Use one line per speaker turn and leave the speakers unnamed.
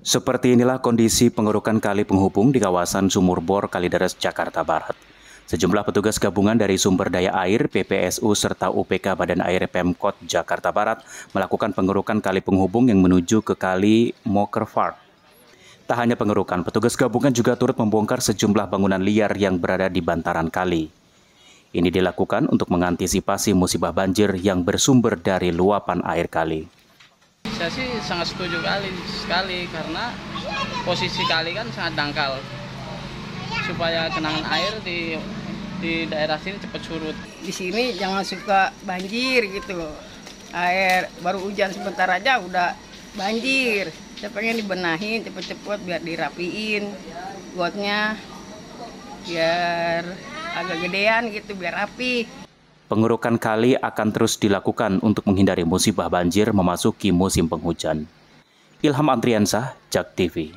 Seperti inilah kondisi pengerukan kali penghubung di kawasan Sumur Bor Kalideres, Jakarta Barat. Sejumlah petugas gabungan dari Sumber Daya Air, PPSU, serta UPK Badan Air Pemkot Jakarta Barat melakukan pengerukan kali penghubung yang menuju ke kali Moker Tak hanya pengerukan, petugas gabungan juga turut membongkar sejumlah bangunan liar yang berada di bantaran kali. Ini dilakukan untuk mengantisipasi musibah banjir yang bersumber dari luapan air kali
saya sih sangat setuju kali sekali karena posisi kali kan sangat dangkal supaya kenangan air di di daerah sini cepat surut.
Di sini jangan suka banjir gitu loh. Air baru hujan sebentar aja udah banjir. Saya pengen dibenahin cepet-cepet biar dirapiin gotnya biar agak gedean gitu biar rapi
pengurukan kali akan terus dilakukan untuk menghindari musibah banjir memasuki musim penghujan. Ilham Andriansah, Jak TV.